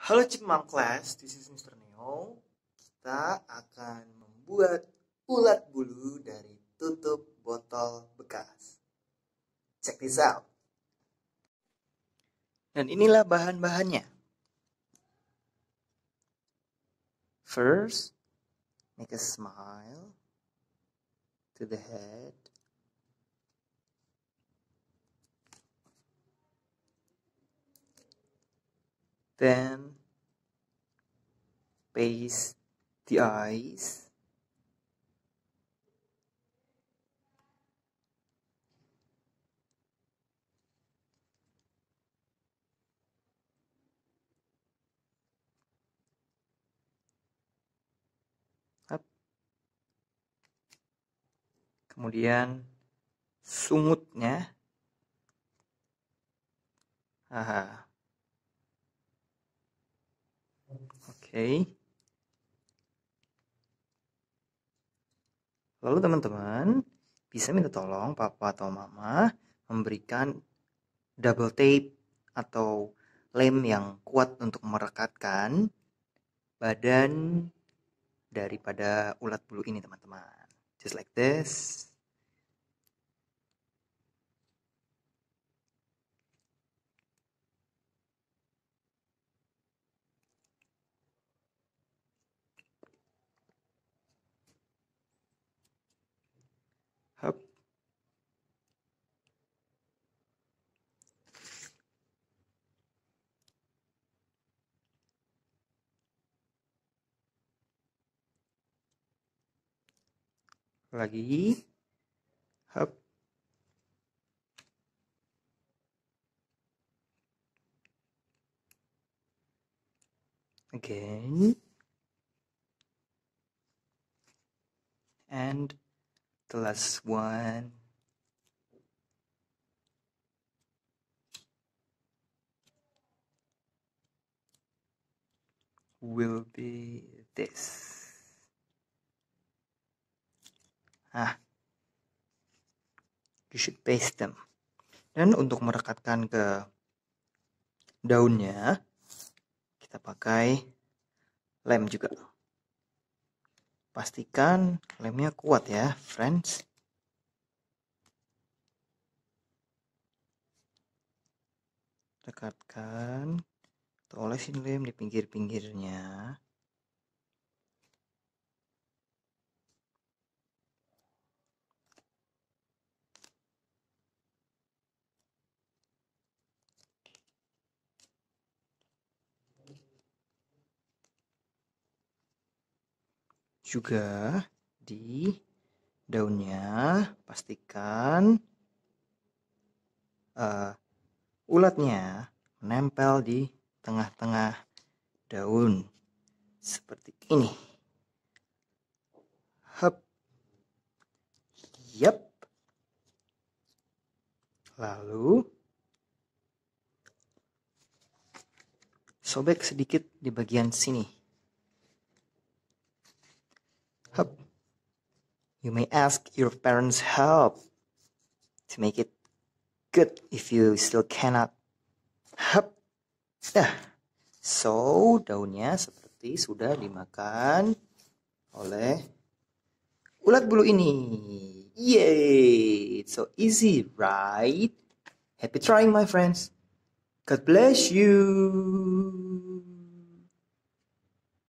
Halo Chipmunk Class, this is Mr. Neo. Kita akan membuat ulat bulu dari tutup botol bekas. Check this out. Dan inilah bahan-bahannya. First, make a smile to the head. Then paste the eyes. Up. Kemudian sungutnya. Aha. Oke. Lalu teman-teman bisa minta tolong papa atau mama memberikan double tape atau lem yang kuat untuk merekatkan badan daripada ulat bulu ini teman-teman. Just like this. up lagi again and the last one will be this Ah, you should paste them. Dan untuk merekatkan ke daunnya, kita pakai lem juga. Pastikan lemnya kuat ya, friends. Dekatkan atau olesin lem di pinggir-pinggirnya. juga di daunnya pastikan uh, ulatnya menempel di tengah-tengah daun seperti ini. hap Yep. Lalu sobek sedikit di bagian sini. You may ask your parents' help to make it good if you still cannot. help. Nah, So, daunnya seperti sudah dimakan oleh ulat bulu ini. Yay! It's so easy, right? Happy trying, my friends. God bless you.